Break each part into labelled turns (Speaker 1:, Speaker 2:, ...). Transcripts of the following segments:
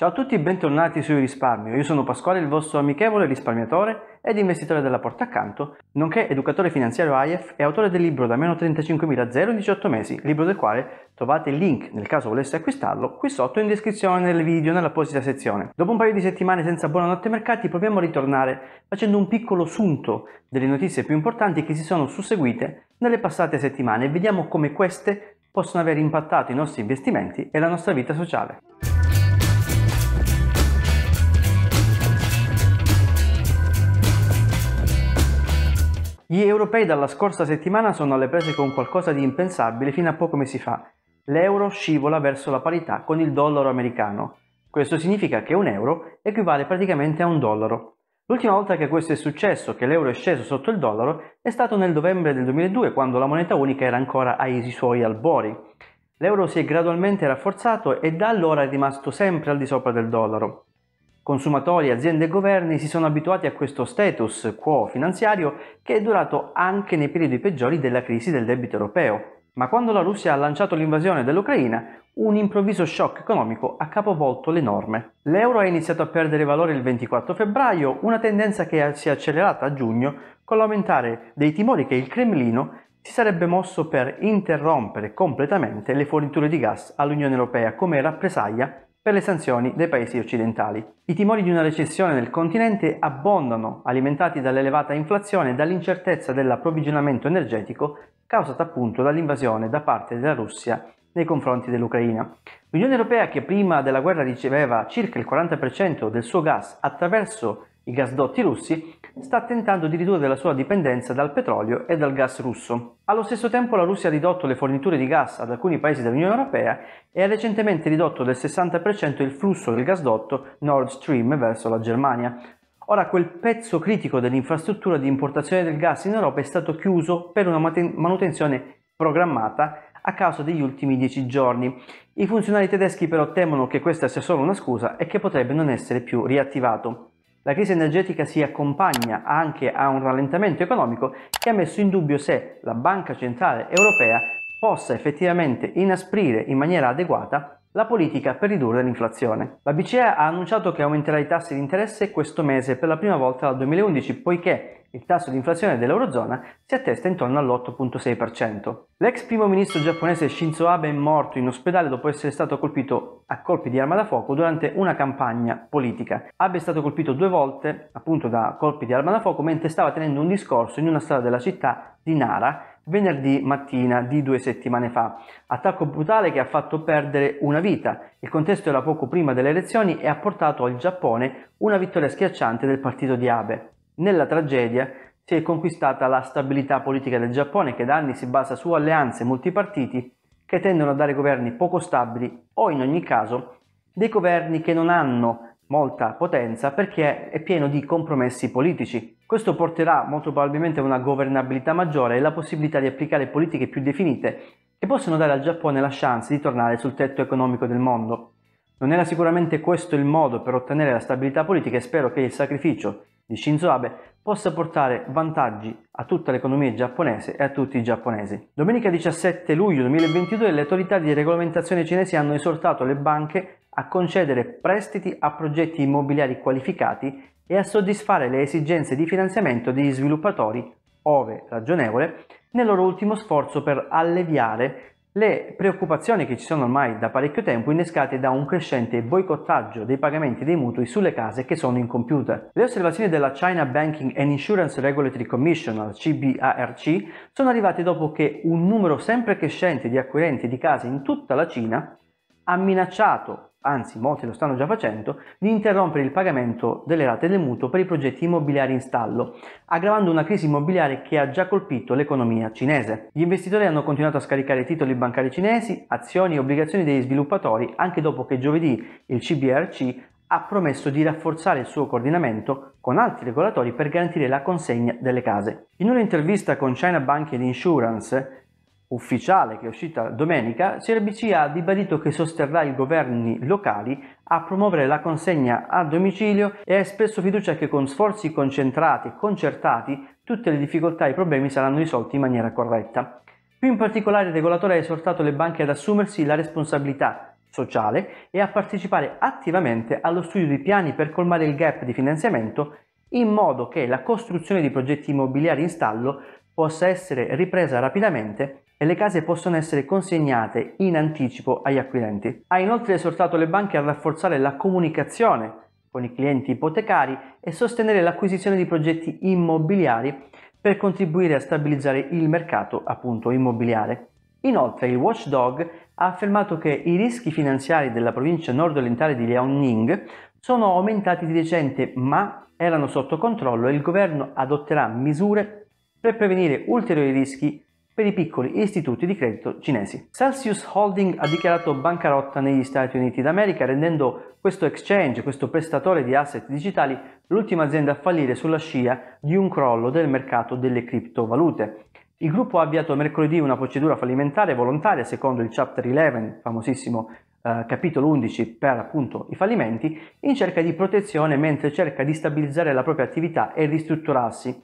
Speaker 1: Ciao a tutti e bentornati su Risparmio. Io sono Pasquale, il vostro amichevole risparmiatore ed investitore della porta accanto, nonché educatore finanziario AIF e autore del libro da meno 35.000 0 in 18 mesi, libro del quale trovate il link nel caso voleste acquistarlo qui sotto in descrizione del video nell'apposita sezione. Dopo un paio di settimane senza buonanotte mercati proviamo a ritornare facendo un piccolo sunto delle notizie più importanti che si sono susseguite nelle passate settimane e vediamo come queste possono aver impattato i nostri investimenti e la nostra vita sociale. Gli europei dalla scorsa settimana sono alle prese con qualcosa di impensabile fino a poco mesi fa. L'euro scivola verso la parità con il dollaro americano. Questo significa che un euro equivale praticamente a un dollaro. L'ultima volta che questo è successo, che l'euro è sceso sotto il dollaro, è stato nel novembre del 2002, quando la moneta unica era ancora ai suoi albori. L'euro si è gradualmente rafforzato e da allora è rimasto sempre al di sopra del dollaro. Consumatori, aziende e governi si sono abituati a questo status quo finanziario che è durato anche nei periodi peggiori della crisi del debito europeo. Ma quando la Russia ha lanciato l'invasione dell'Ucraina, un improvviso shock economico ha capovolto le norme. L'euro ha iniziato a perdere valore il 24 febbraio, una tendenza che si è accelerata a giugno con l'aumentare dei timori che il Cremlino si sarebbe mosso per interrompere completamente le forniture di gas all'Unione Europea come rappresaglia per le sanzioni dei paesi occidentali. I timori di una recessione del continente abbondano, alimentati dall'elevata inflazione e dall'incertezza dell'approvvigionamento energetico causata appunto dall'invasione da parte della Russia nei confronti dell'Ucraina. L'Unione Europea, che prima della guerra riceveva circa il 40% del suo gas attraverso i gasdotti russi, sta tentando di ridurre la sua dipendenza dal petrolio e dal gas russo. Allo stesso tempo la Russia ha ridotto le forniture di gas ad alcuni paesi dell'Unione Europea e ha recentemente ridotto del 60% il flusso del gasdotto Nord Stream verso la Germania. Ora quel pezzo critico dell'infrastruttura di importazione del gas in Europa è stato chiuso per una manutenzione programmata a causa degli ultimi dieci giorni. I funzionari tedeschi però temono che questa sia solo una scusa e che potrebbe non essere più riattivato. La crisi energetica si accompagna anche a un rallentamento economico che ha messo in dubbio se la Banca Centrale Europea possa effettivamente inasprire in maniera adeguata la politica per ridurre l'inflazione. La BCE ha annunciato che aumenterà i tassi di interesse questo mese per la prima volta dal 2011 poiché il tasso di inflazione dell'Eurozona si attesta intorno all'8.6%. L'ex primo ministro giapponese Shinzo Abe è morto in ospedale dopo essere stato colpito a colpi di arma da fuoco durante una campagna politica. Abe è stato colpito due volte appunto da colpi di arma da fuoco mentre stava tenendo un discorso in una strada della città di Nara venerdì mattina di due settimane fa. Attacco brutale che ha fatto perdere una vita. Il contesto era poco prima delle elezioni e ha portato al Giappone una vittoria schiacciante del partito di Abe. Nella tragedia si è conquistata la stabilità politica del Giappone che da anni si basa su alleanze multipartiti che tendono a dare governi poco stabili o in ogni caso dei governi che non hanno molta potenza perché è pieno di compromessi politici. Questo porterà molto probabilmente a una governabilità maggiore e la possibilità di applicare politiche più definite che possono dare al Giappone la chance di tornare sul tetto economico del mondo. Non era sicuramente questo il modo per ottenere la stabilità politica e spero che il sacrificio di Shinzo Abe possa portare vantaggi a tutta l'economia giapponese e a tutti i giapponesi. Domenica 17 luglio 2022 le autorità di regolamentazione cinesi hanno esortato le banche a concedere prestiti a progetti immobiliari qualificati e a soddisfare le esigenze di finanziamento degli sviluppatori, ove ragionevole, nel loro ultimo sforzo per alleviare le preoccupazioni che ci sono ormai da parecchio tempo innescate da un crescente boicottaggio dei pagamenti dei mutui sulle case che sono incompiute. Le osservazioni della China Banking and Insurance Regulatory Commission, CBARC, sono arrivate dopo che un numero sempre crescente di acquirenti di case in tutta la Cina ha minacciato anzi molti lo stanno già facendo, di interrompere il pagamento delle rate del mutuo per i progetti immobiliari in stallo, aggravando una crisi immobiliare che ha già colpito l'economia cinese. Gli investitori hanno continuato a scaricare titoli bancari cinesi, azioni e obbligazioni degli sviluppatori anche dopo che giovedì il CBRC ha promesso di rafforzare il suo coordinamento con altri regolatori per garantire la consegna delle case. In un'intervista con China Bank and Insurance, ufficiale che è uscita domenica, CRBC ha ribadito che sosterrà i governi locali a promuovere la consegna a domicilio e ha espresso fiducia che con sforzi concentrati e concertati tutte le difficoltà e i problemi saranno risolti in maniera corretta. Più in particolare il regolatore ha esortato le banche ad assumersi la responsabilità sociale e a partecipare attivamente allo studio di piani per colmare il gap di finanziamento in modo che la costruzione di progetti immobiliari in stallo possa essere ripresa rapidamente e le case possono essere consegnate in anticipo agli acquirenti. Ha inoltre esortato le banche a rafforzare la comunicazione con i clienti ipotecari e sostenere l'acquisizione di progetti immobiliari per contribuire a stabilizzare il mercato appunto immobiliare. Inoltre il watchdog ha affermato che i rischi finanziari della provincia nord-orientale di Liaoning sono aumentati di recente ma erano sotto controllo e il governo adotterà misure per prevenire ulteriori rischi per i piccoli istituti di credito cinesi. Celsius Holding ha dichiarato bancarotta negli Stati Uniti d'America rendendo questo exchange, questo prestatore di asset digitali, l'ultima azienda a fallire sulla scia di un crollo del mercato delle criptovalute. Il gruppo ha avviato mercoledì una procedura fallimentare volontaria secondo il Chapter 11, famosissimo eh, capitolo 11 per appunto i fallimenti, in cerca di protezione mentre cerca di stabilizzare la propria attività e ristrutturarsi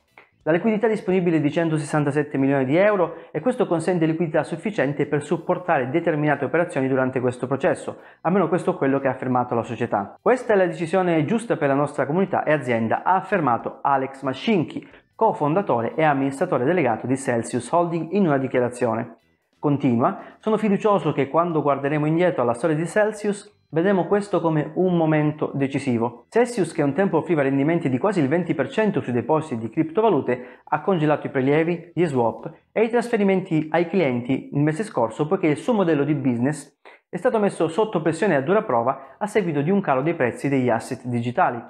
Speaker 1: la liquidità disponibile è di 167 milioni di euro e questo consente liquidità sufficiente per supportare determinate operazioni durante questo processo, almeno questo è quello che ha affermato la società. Questa è la decisione giusta per la nostra comunità e azienda, ha affermato Alex Mascinchi, cofondatore e amministratore delegato di Celsius Holding in una dichiarazione. Continua, sono fiducioso che quando guarderemo indietro alla storia di Celsius Vedremo questo come un momento decisivo. Celsius, che un tempo offriva rendimenti di quasi il 20% sui depositi di criptovalute, ha congelato i prelievi, gli swap e i trasferimenti ai clienti il mese scorso poiché il suo modello di business è stato messo sotto pressione a dura prova a seguito di un calo dei prezzi degli asset digitali.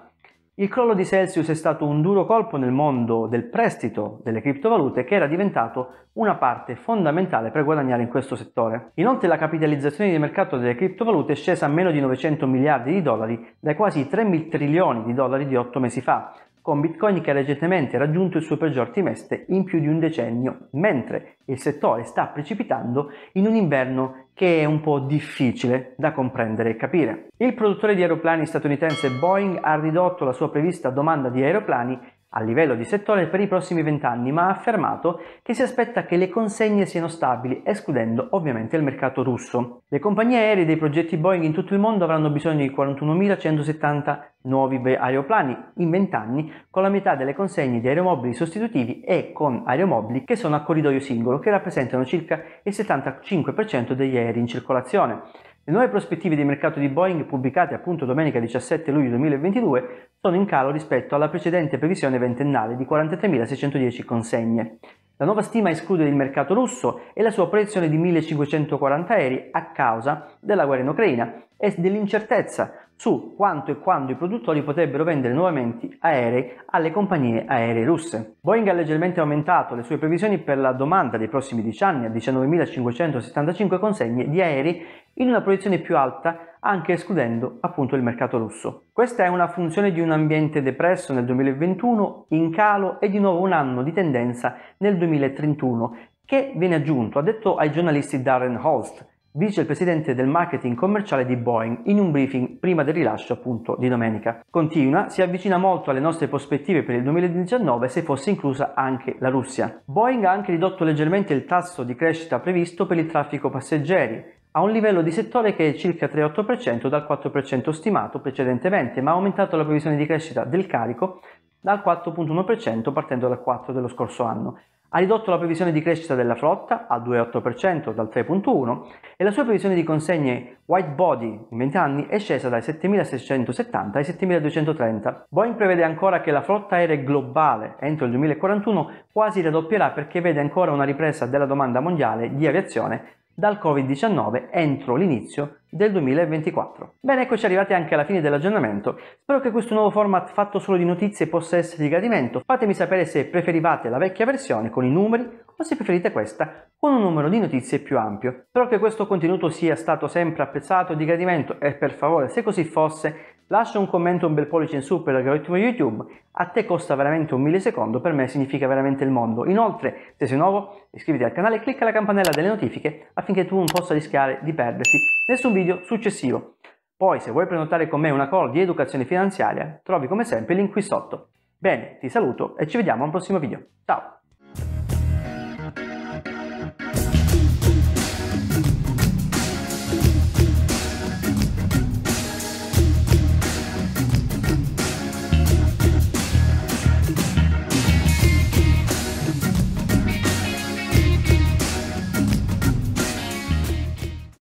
Speaker 1: Il crollo di Celsius è stato un duro colpo nel mondo del prestito delle criptovalute che era diventato una parte fondamentale per guadagnare in questo settore. Inoltre la capitalizzazione di mercato delle criptovalute è scesa a meno di 900 miliardi di dollari dai quasi 3 trilioni di dollari di 8 mesi fa, con Bitcoin che ha recentemente raggiunto il suo peggior trimestre in più di un decennio, mentre il settore sta precipitando in un inverno che è un po' difficile da comprendere e capire. Il produttore di aeroplani statunitense Boeing ha ridotto la sua prevista domanda di aeroplani a livello di settore per i prossimi vent'anni, ma ha affermato che si aspetta che le consegne siano stabili, escludendo ovviamente il mercato russo. Le compagnie aeree dei progetti Boeing in tutto il mondo avranno bisogno di 41.170 nuovi aeroplani in vent'anni, con la metà delle consegne di aeromobili sostitutivi e con aeromobili che sono a corridoio singolo, che rappresentano circa il 75% degli aerei in circolazione. Le nuove prospettive di mercato di Boeing pubblicate appunto domenica 17 luglio 2022 sono in calo rispetto alla precedente previsione ventennale di 43.610 consegne. La nuova stima esclude il mercato russo e la sua proiezione di 1540 aerei a causa della guerra in Ucraina e dell'incertezza su quanto e quando i produttori potrebbero vendere nuovamente aerei alle compagnie aeree russe. Boeing ha leggermente aumentato le sue previsioni per la domanda dei prossimi 10 anni a 19.575 consegne di aerei in una proiezione più alta anche escludendo appunto il mercato russo. Questa è una funzione di un ambiente depresso nel 2021, in calo e di nuovo un anno di tendenza nel 2031, che viene aggiunto, ha detto ai giornalisti Darren Holst, vicepresidente del marketing commerciale di Boeing, in un briefing prima del rilascio appunto di domenica. Continua, si avvicina molto alle nostre prospettive per il 2019 se fosse inclusa anche la Russia. Boeing ha anche ridotto leggermente il tasso di crescita previsto per il traffico passeggeri, a un livello di settore che è circa 3,8% dal 4% stimato precedentemente, ma ha aumentato la previsione di crescita del carico dal 4,1% partendo dal 4% dello scorso anno. Ha ridotto la previsione di crescita della flotta al 2,8% dal 3,1% e la sua previsione di consegne white body in 20 anni è scesa dai 7.670 ai 7.230. Boeing prevede ancora che la flotta aerea globale entro il 2041 quasi raddoppierà perché vede ancora una ripresa della domanda mondiale di aviazione dal Covid-19 entro l'inizio del 2024. Bene, eccoci arrivati anche alla fine dell'aggiornamento. Spero che questo nuovo format fatto solo di notizie possa essere di gradimento. Fatemi sapere se preferivate la vecchia versione con i numeri o se preferite questa con un numero di notizie più ampio. Spero che questo contenuto sia stato sempre apprezzato di gradimento e per favore, se così fosse, Lascia un commento un bel pollice in su per l'algoritmo YouTube, a te costa veramente un millisecondo, per me significa veramente il mondo. Inoltre, se sei nuovo, iscriviti al canale e clicca la campanella delle notifiche affinché tu non possa rischiare di perderti nessun video successivo. Poi, se vuoi prenotare con me una call di educazione finanziaria, trovi come sempre il link qui sotto. Bene, ti saluto e ci vediamo al prossimo video. Ciao!